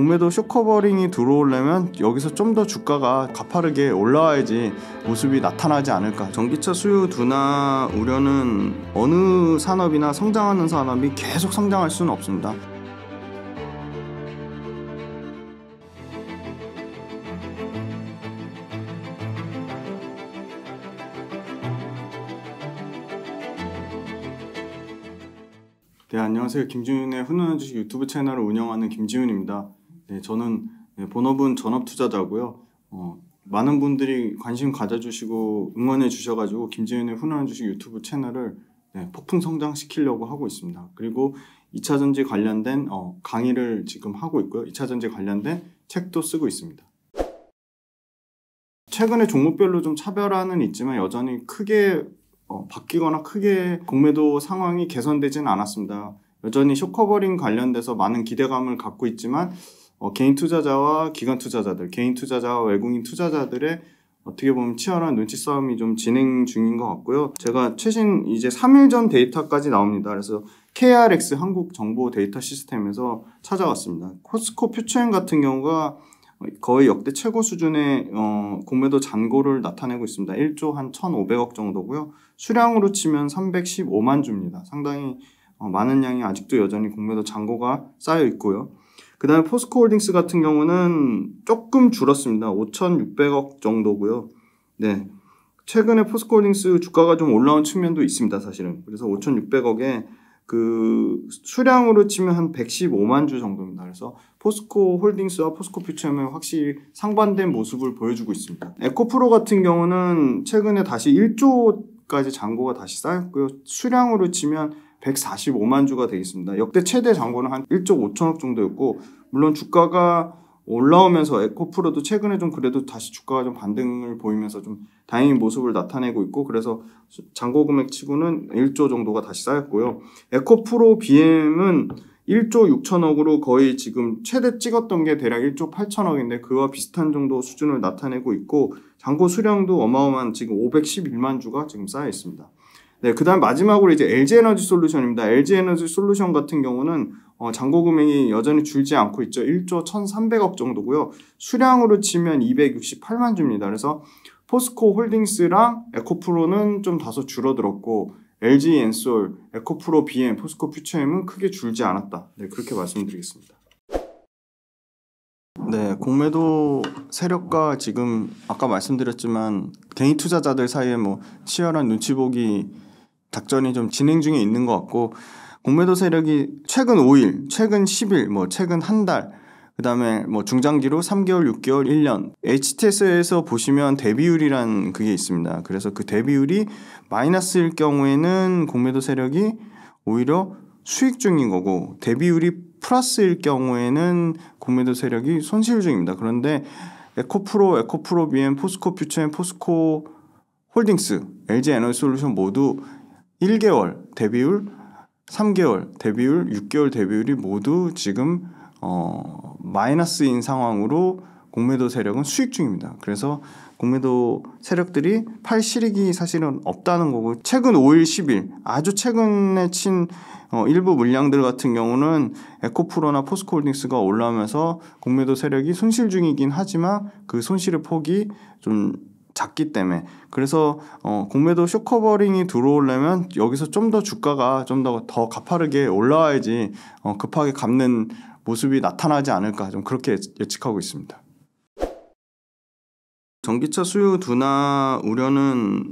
공매도 쇼커버링이 들어오려면 여기서 좀 더 주가가 가파르게 올라와야지 모습이 나타나지 않을까. 전기차 수요 둔화 우려는 어느 산업이나 성장하는 산업이 계속 성장할 수는 없습니다. 네, 안녕하세요. 김지훈의 훈훈한 주식 유튜브 채널을 운영하는 김지훈입니다. 네, 저는 네, 본업은 전업 투자자고요. 어, 많은 분들이 관심 가져주시고 응원해 주셔가지고 김재윤의 훈훈한 주식 유튜브 채널을 네, 폭풍 성장시키려고 하고 있습니다. 그리고 2차전지 관련된 어, 강의를 지금 하고 있고요. 2차전지 관련된 책도 쓰고 있습니다. 최근에 종목별로 좀 차별화는 있지만 여전히 크게 어, 바뀌거나 크게 공매도 상황이 개선되지는 않았습니다. 여전히 쇼커버링 관련돼서 많은 기대감을 갖고 있지만 어, 개인 투자자와 기관 투자자들, 개인 투자자와 외국인 투자자들의 어떻게 보면 치열한 눈치 싸움이 좀 진행 중인 것 같고요. 제가 최신 이제 3일 전 데이터까지 나옵니다. 그래서 KRX 한국 정보 데이터 시스템에서 찾아왔습니다. 코스코 퓨처엔 같은 경우가 거의 역대 최고 수준의 어, 공매도 잔고를 나타내고 있습니다. 1조 한 1,500억 정도고요. 수량으로 치면 315만 주입니다. 상당히 어, 많은 양이 아직도 여전히 공매도 잔고가 쌓여 있고요. 그다음에 포스코홀딩스 같은 경우는 조금 줄었습니다. 5,600억 정도고요. 네. 최근에 포스코홀딩스 주가가 좀 올라온 측면도 있습니다. 사실은. 그래서 5,600억에 그 수량으로 치면 한 115만 주 정도입니다. 그래서 포스코 홀딩스와 포스코 퓨처엠은 확실히 상반된 모습을 보여주고 있습니다. 에코프로 같은 경우는 최근에 다시 1조까지 잔고가 다시 쌓였고요. 수량으로 치면 145만 주가 되어 있습니다. 역대 최대 잔고는 한 1조 5천억 정도였고 물론 주가가 올라오면서 에코프로도 최근에 좀 그래도 다시 주가가 좀 반등을 보이면서 좀 다행히 모습을 나타내고 있고 그래서 잔고 금액 치고는 1조 정도가 다시 쌓였고요. 에코프로 BM은 1조 6천억으로 거의 지금 최대 찍었던 게 대략 1조 8천억인데 그와 비슷한 정도 수준을 나타내고 있고 잔고 수량도 어마어마한 지금 511만 주가 지금 쌓여 있습니다. 네, 그다음 마지막으로 이제 LG 에너지 솔루션입니다. LG 에너지 솔루션 같은 경우는 어, 잔고 금액이 여전히 줄지 않고 있죠. 1조 1,300억 정도고요. 수량으로 치면 268만 주입니다. 그래서 포스코 홀딩스랑 에코프로는 좀 다소 줄어들었고 LG 엔솔, 에코프로 BM, 포스코 퓨처엠은 크게 줄지 않았다. 네, 그렇게 말씀드리겠습니다. 네, 공매도 세력과 지금 아까 말씀드렸지만 개인 투자자들 사이에 뭐 치열한 눈치 보기 작전이 좀 진행 중에 있는 것 같고 공매도 세력이 최근 5일, 최근 10일, 뭐 최근 한 달, 그 다음에 뭐 중장기로 3개월, 6개월, 1년. HTS에서 보시면 대비율이란 그게 있습니다. 그래서 그 대비율이 마이너스일 경우에는 공매도 세력이 오히려 수익 중인 거고 대비율이 플러스일 경우에는 공매도 세력이 손실 중입니다. 그런데 에코프로, 에코프로 비 m 포스코 퓨처앤 포스코 홀딩스, LG 에너지 솔루션 모두 1개월 데뷔율, 3개월 데뷔율, 6개월 데뷔율이 모두 지금 어, 마이너스인 상황으로 공매도 세력은 수익 중입니다. 그래서 공매도 세력들이 팔 실익이 사실은 없다는 거고 최근 5일 10일 아주 최근에 친 어, 일부 물량들 같은 경우는 에코프로나 포스코홀딩스가 올라오면서 공매도 세력이 손실 중이긴 하지만 그 손실의 폭이 좀 작기 때문에 그래서 어, 공매도 쇼커버링이 들어오려면 여기서 좀 더 주가가 좀 더더 더 가파르게 올라와야지 어, 급하게 갚는 모습이 나타나지 않을까 좀 그렇게 예측하고 있습니다. 전기차 수요 둔화 우려는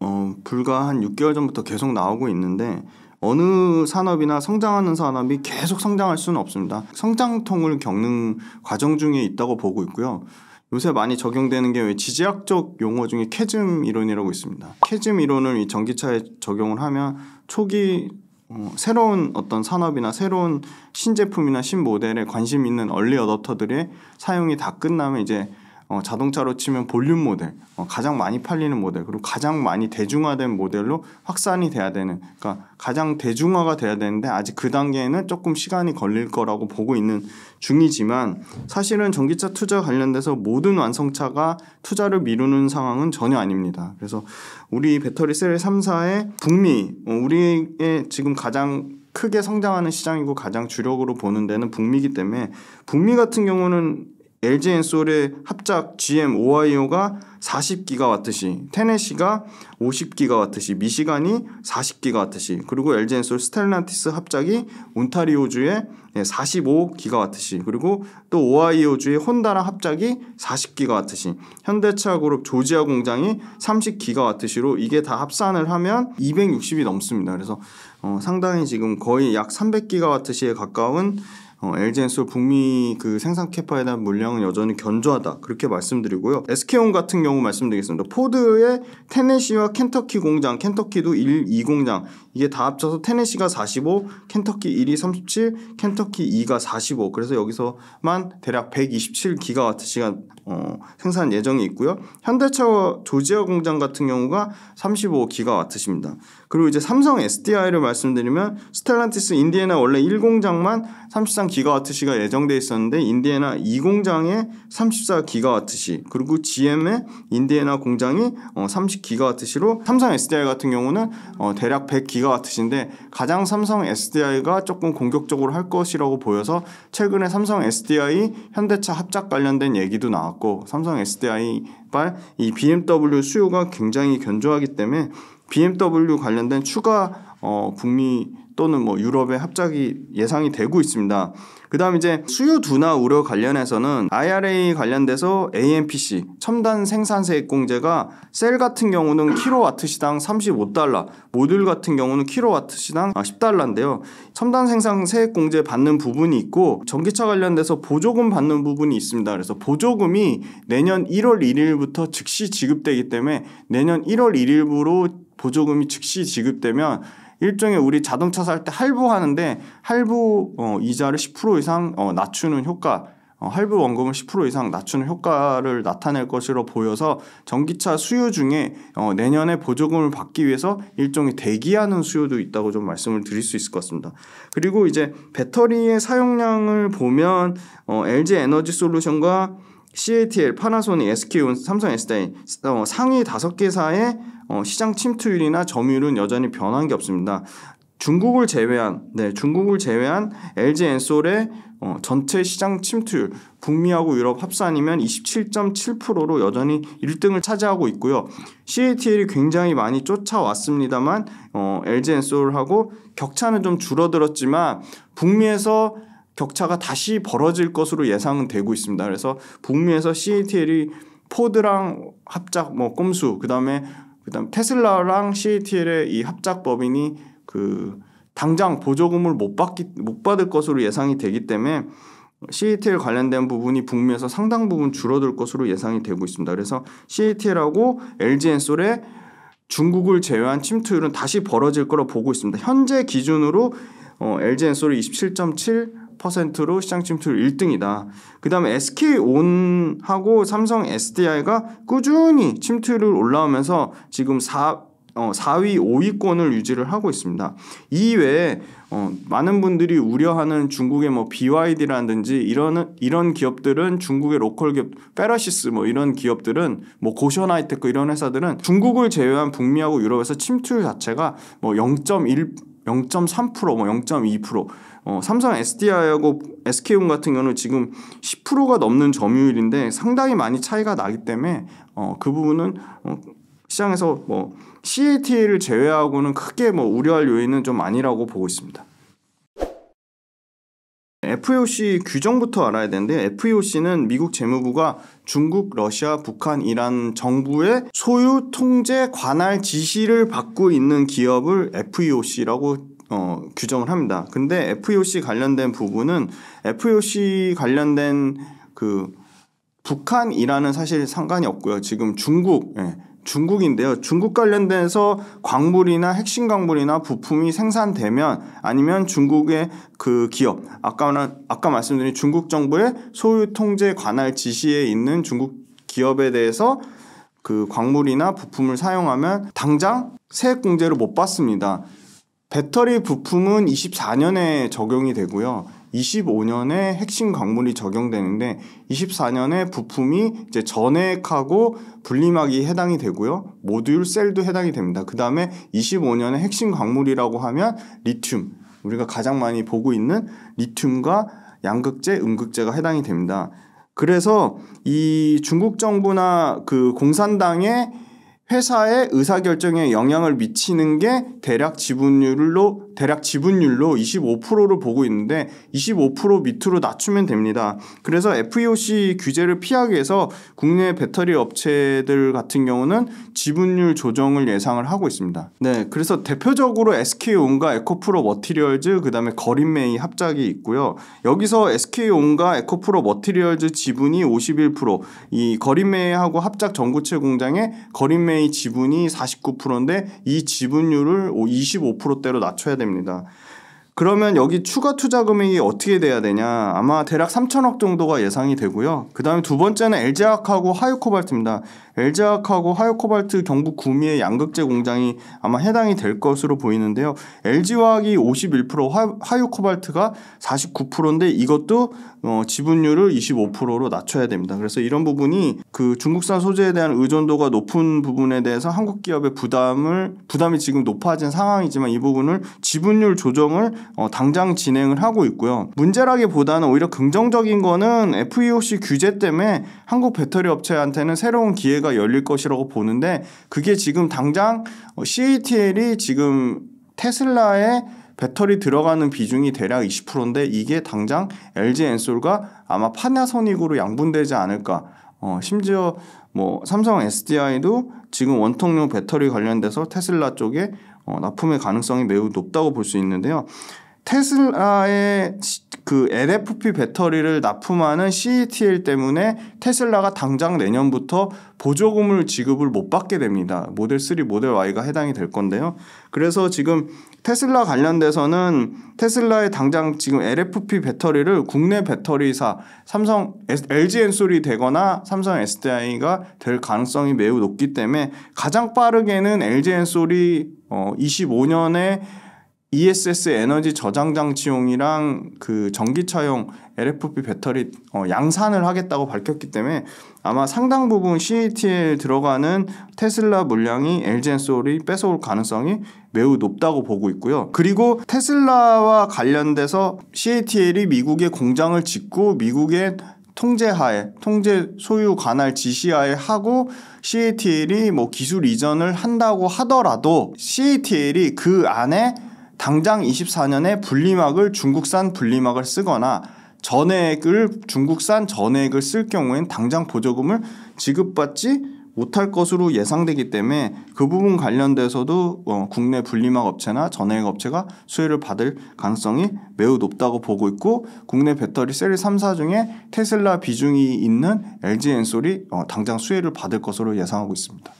어, 불과 한 6개월 전부터 계속 나오고 있는데 어느 산업이나 성장하는 산업이 계속 성장할 수는 없습니다. 성장통을 겪는 과정 중에 있다고 보고 있고요. 요새 많이 적용되는 게지지학적 용어 중에 캐즘 이론이라고 있습니다. 캐즘 이론을 이 전기차에 적용을 하면 초기 어, 새로운 어떤 산업이나 새로운 신제품이나 신모델에 관심 있는 얼리 어답터들의 사용이 다 끝나면 이제 어, 자동차로 치면 볼륨 모델, 어, 가장 많이 팔리는 모델, 그리고 가장 많이 대중화된 모델로 확산이 돼야 되는, 그러니까 가장 대중화가 돼야 되는데 아직 그 단계에는 조금 시간이 걸릴 거라고 보고 있는 중이지만 사실은 전기차 투자 관련돼서 모든 완성차가 투자를 미루는 상황은 전혀 아닙니다. 그래서 우리 배터리 셀 3사의 북미, 어, 우리의 지금 가장 크게 성장하는 시장이고 가장 주력으로 보는 데는 북미이기 때문에 북미 같은 경우는 LG 엔솔의 합작 GM 오하이오가 40기가와트시, 테네시가 50기가와트시, 미시간이 40기가와트시, 그리고 LG 엔솔 스텔란티스 합작이 온타리오주의 45기가와트시, 예, 그리고 또 오하이오주의 혼다랑 합작이 40기가와트시, 현대차 그룹 조지아 공장이 30기가와트시로 이게 다 합산을 하면 260이 넘습니다. 그래서 어, 상당히 지금 거의 약 300기가와트시에 가까운 어, LG 엔솔 북미 그 생산 캐파에 대한 물량은 여전히 견조하다 그렇게 말씀드리고요. SK온 같은 경우 말씀드리겠습니다. 포드의 테네시와 켄터키 공장, 켄터키도 1, 2 공장 이게 다 합쳐서 테네시가 45, 켄터키 1이 37, 켄터키 2가 45. 그래서 여기서만 대략 127 기가와트 시간 어, 생산 예정이 있고요. 현대차와 조지아 공장 같은 경우가 35 기가와트십니다. 그리고 이제 삼성 SDI를 말씀드리면 스텔란티스 인디애나 원래 1 공장만 33 기가와트시가 예정돼 있었는데 인디애나 이 공장에 34 기가와트시 그리고 GM의 인디애나 공장이 어30 기가와트시로 삼성 SDI 같은 경우는 어 대략 100 기가와트시인데 가장 삼성 SDI가 조금 공격적으로 할 것이라고 보여서 최근에 삼성 SDI 현대차 합작 관련된 얘기도 나왔고 삼성 SDI 발이 BMW 수요가 굉장히 견조하기 때문에 BMW 관련된 추가 어, 북미 또는 뭐 유럽의 합작이 예상이 되고 있습니다. 그다음 이제 수요 둔화 우려 관련해서는 IRA 관련돼서 AMPC 첨단 생산세액 공제가 셀 같은 경우는 킬로와트 시당 35달러, 모듈 같은 경우는 킬로와트 시당 10달러인데요. 아, 첨단 생산 세액 공제 받는 부분이 있고 전기차 관련돼서 보조금 받는 부분이 있습니다. 그래서 보조금이 내년 1월 1일부터 즉시 지급되기 때문에 내년 1월 1일부로 보조금이 즉시 지급되면 일종의 우리 자동차 살 때 할부하는데 할부 어, 이자를 10% 이상 어, 낮추는 효과 어, 할부 원금을 10% 이상 낮추는 효과를 나타낼 것으로 보여서 전기차 수요 중에 어, 내년에 보조금을 받기 위해서 일종의 대기하는 수요도 있다고 좀 말씀을 드릴 수 있을 것 같습니다. 그리고 이제 배터리의 사용량을 보면 어, LG 에너지 솔루션과 CATL, 파나소닉, SK온, 삼성 SDI 어, 상위 다섯 개사의 어, 시장 침투율이나 점유율은 여전히 변한 게 없습니다. 중국을 제외한 네 중국을 제외한 LG 엔솔의 어, 전체 시장 침투율 북미하고 유럽 합산이면 27.7%로 여전히 1등을 차지하고 있고요. CATL이 굉장히 많이 쫓아왔습니다만 어, LG 엔솔하고 격차는 좀 줄어들었지만 북미에서 격차가 다시 벌어질 것으로 예상되고 있습니다. 그래서 북미에서 CATL이 포드랑 합작 뭐 꼼수 그다음에 그다음 테슬라랑 CATL의 이 합작 법인이 그 당장 보조금을 못 받기 못 받을 것으로 예상이 되기 때문에 CATL 관련된 부분이 북미에서 상당 부분 줄어들 것으로 예상이 되고 있습니다. 그래서 CATL하고 LG 엔솔의 중국을 제외한 침투율은 다시 벌어질 거로 보고 있습니다. 현재 기준으로 어, LG 엔솔이 27.7 10%로 시장 침투율 1등이다. 그다음에 SK온하고 삼성 SDI가 꾸준히 침투율을 올라오면서 지금 4 어, 4위, 5위권을 유지를 하고 있습니다. 이외에 어, 많은 분들이 우려하는 중국의 뭐 BYD라든지 이런 이런 기업들은 중국의 로컬 기업 페라시스 뭐 이런 기업들은 뭐 고션하이테크 이런 회사들은 중국을 제외한 북미하고 유럽에서 침투율 자체가 뭐0.1 0.3%, 뭐 0.2%, 어, 삼성 SDI하고 SK온 같은 경우는 지금 10%가 넘는 점유율인데 상당히 많이 차이가 나기 때문에 어, 그 부분은 어, 시장에서 뭐 CAT를 제외하고는 크게 뭐 우려할 요인은 좀 아니라고 보고 있습니다. FOC 규정부터 알아야 되는데 FOC는 미국 재무부가 중국, 러시아, 북한, 이란 정부의 소유 통제 관할 지시를 받고 있는 기업을 FOC라고 어, 규정을 합니다. 근데 f o c 관련된 부분은 f o c 관련된 그 북한이라는 사실 상관이 없고요. 지금 중국, 예, 중국인데요. 중국 관련돼서 광물이나 핵심 광물이나 부품이 생산되면 아니면 중국의 그 기업 아까는 아까 말씀드린 중국 정부의 소유 통제 관할 지시에 있는 중국 기업에 대해서 그 광물이나 부품을 사용하면 당장 세액 공제를 못 받습니다. 배터리 부품은 24년에 적용이 되고요. 25년에 핵심 광물이 적용되는데 24년에 부품이 이제 전액하고 분리막이 해당이 되고요. 모듈 셀도 해당이 됩니다. 그 다음에 25년에 핵심 광물이라고 하면 리튬 우리가 가장 많이 보고 있는 리튬과 양극재, 음극재가 해당이 됩니다. 그래서 이 중국 정부나 그 공산당의 회사의 의사결정에 영향을 미치는 게 대략 지분율로 대략 지분율로 25%를 보고 있는데 25% 밑으로 낮추면 됩니다. 그래서 FEOC 규제를 피하기 위해서 국내 배터리 업체들 같은 경우는 지분율 조정을 예상을 하고 있습니다. 네, 그래서 대표적으로 SK온과 에코프로 머티리얼즈 그다음에 거린메이 합작이 있고요. 여기서 SK온과 에코프로 머티리얼즈 지분이 51%, 이 거린메이하고 합작 전구체 공장에 거린메이 M&A 지분이 49%인데 이 지분율을 25%대로 낮춰야 됩니다. 그러면 여기 추가 투자 금액이 어떻게 돼야 되냐? 아마 대략 3천억 정도가 예상이 되고요. 그다음에 두 번째는 LG화학하고 하유코발트입니다. LG화학하고 하요코발트 경북 구미의 양극재 공장이 아마 해당이 될 것으로 보이는데요. LG화학이 51% 하, 하요코발트가 49%인데 이것도 어, 지분율을 25%로 낮춰야 됩니다. 그래서 이런 부분이 그 중국산 소재에 대한 의존도가 높은 부분에 대해서 한국 기업의 부담을 부담이 지금 높아진 상황이지만 이 부분을 지분율 조정을 어, 당장 진행을 하고 있고요. 문제라기보다는 오히려 긍정적인 거는 FEOC 규제 때문에 한국 배터리 업체한테는 새로운 기회가 여지가 열릴 것이라고 보는데 그게 지금 당장 어, CATL이 지금 테슬라의 배터리 들어가는 비중이 대략 20%인데 이게 당장 LG 엔솔과 아마 파나소닉으로 양분되지 않을까. 어, 심지어 뭐 삼성 SDI도 지금 원통용 배터리 관련돼서 테슬라 쪽에 어, 납품의 가능성이 매우 높다고 볼 수 있는데요. 테슬라의 그 LFP 배터리를 납품하는 CATL 때문에 테슬라가 당장 내년부터 보조금을 지급을 못 받게 됩니다. 모델 3, 모델 Y가 해당이 될 건데요. 그래서 지금 테슬라 관련돼서는 테슬라의 당장 지금 LFP 배터리를 국내 배터리사 삼성 LG 엔솔이 되거나 삼성 SDI가 될 가능성이 매우 높기 때문에 가장 빠르게는 LG 엔솔이 어 25년에 ESS 에너지 저장 장치용이랑 그 전기차용 LFP 배터리 어, 양산을 하겠다고 밝혔기 때문에 아마 상당 부분 CATL 들어가는 테슬라 물량이 엘 g 솔이 뺏어올 가능성이 매우 높다고 보고 있고요. 그리고 테슬라와 관련돼서 CATL이 미국의 공장을 짓고 미국의 통제하에 통제 소유 관할 지시하에 하고 CATL이 뭐 기술 이전을 한다고 하더라도 CATL이 그 안에 당장 24년에 분리막을 중국산 분리막을 쓰거나 전액을 중국산 전액을 쓸 경우엔 당장 보조금을 지급받지 못할 것으로 예상되기 때문에 그 부분 관련돼서도 어, 국내 분리막 업체나 전액 업체가 수혜를 받을 가능성이 매우 높다고 보고 있고 국내 배터리 셀3 4 중에 테슬라 비중이 있는 LG 엔솔이 어, 당장 수혜를 받을 것으로 예상하고 있습니다.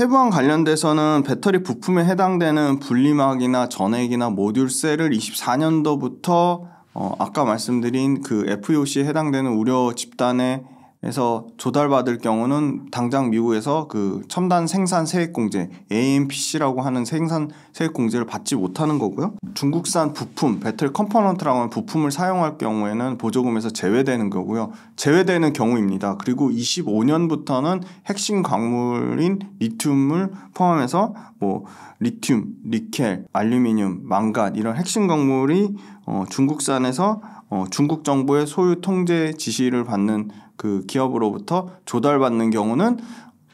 세부안 관련돼서는 배터리 부품에 해당되는 분리막이나 전액이나 모듈셀을 24년도부터 어, 아까 말씀드린 그 FEOC에 해당되는 우려 집단에 그래서 조달받을 경우는 당장 미국에서 그 첨단 생산 세액 공제 AMPC라고 하는 생산 세액 공제를 받지 못하는 거고요. 중국산 부품 배틀 컴포넌트라고 하는 부품을 사용할 경우에는 보조금에서 제외되는 거고요. 제외되는 경우입니다. 그리고 25년부터는 핵심 광물인 리튬을 포함해서 뭐 리튬, 리켈 알루미늄, 망간 이런 핵심 광물이 어, 중국산에서 어, 중국 정부의 소유 통제 지시를 받는 그 기업으로부터 조달받는 경우는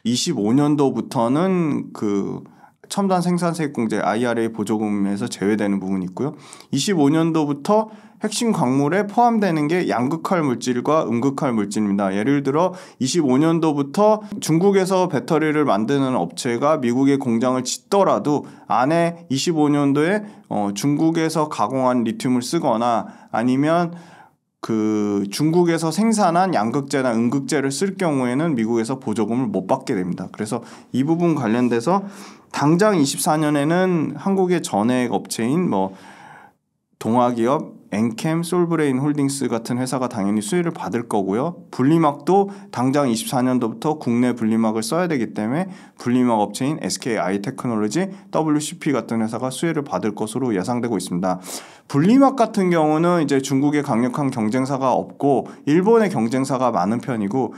25년도부터는 그 첨단 생산세액공제 IRA 보조금에서 제외되는 부분이 있고요. 25년도부터 핵심 광물에 포함되는 게 양극할 물질과 음극할 물질입니다. 예를 들어 25년도부터 중국에서 배터리를 만드는 업체가 미국의 공장을 짓더라도 안에 25년도에 어, 중국에서 가공한 리튬을 쓰거나 아니면 그 중국에서 생산한 양극재나 음극재를 쓸 경우에는 미국에서 보조금을 못 받게 됩니다. 그래서 이 부분 관련돼서 당장 24년에는 한국의 전액 업체인 뭐 동아기업, 엔캠, 솔브레인 홀딩스 같은 회사가 당연히 수혜를 받을 거고요. 분리막도 당장 24년도부터 국내 분리막을 써야 되기 때문에 분리막 업체인 SKI 테크놀로지, WCP 같은 회사가 수혜를 받을 것으로 예상되고 있습니다. 분리막 같은 경우는 이제 중국의 강력한 경쟁사가 없고 일본의 경쟁사가 많은 편이고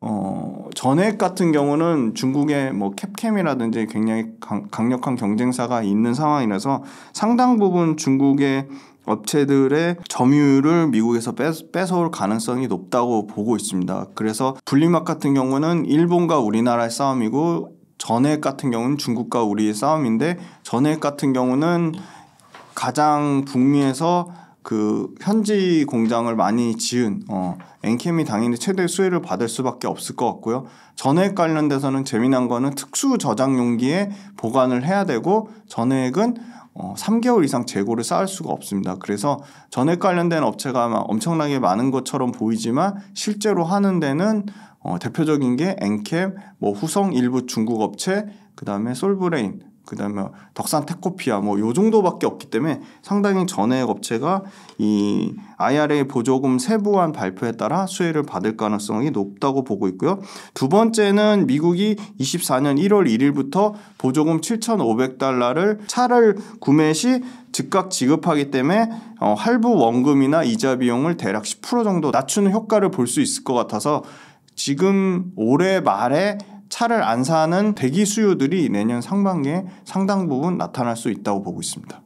어, 전액 같은 경우는 중국의 뭐 캡캠이라든지 굉장히 강, 력한 경쟁사가 있는 상황이라서 상당 부분 중국의 업체들의 점유율을 미국에서 뺏어올 가능성이 높다고 보고 있습니다. 그래서 분리막 같은 경우는 일본과 우리나라의 싸움이고 전액 같은 경우는 중국과 우리의 싸움인데 전액 같은 경우는 가장 북미에서 그 현지 공장을 많이 지은 어, 엔캠이 당연히 최대 수혜를 받을 수밖에 없을 것 같고요. 전액 관련돼서는 재미난 거는 특수 저장 용기에 보관을 해야 되고 전액은 3개월 어, 이상 재고를 쌓을 수가 없습니다. 그래서 전액 관련된 업체가 엄청나게 많은 것처럼 보이지만 실제로 하는 데는 어, 대표적인 게 엔캠, 뭐 후성 일부 중국 업체, 그 다음에 솔브레인, 그다음에 덕산 테코피아 뭐요 정도밖에 없기 때문에 상당히 전액 업체가 이 IRA 보조금 세부안 발표에 따라 수혜를 받을 가능성이 높다고 보고 있고요. 두 번째는 미국이 24년 1월 1일부터 보조금 7,500달러를 차를 구매 시 즉각 지급하기 때문에 어, 할부 원금이나 이자 비용을 대략 10% 정도 낮추는 효과를 볼 수 있을 것 같아서 지금 올해 말에 차를 안 사는 대기 수요들이 내년 상반기에 상당 부분 나타날 수 있다고 보고 있습니다.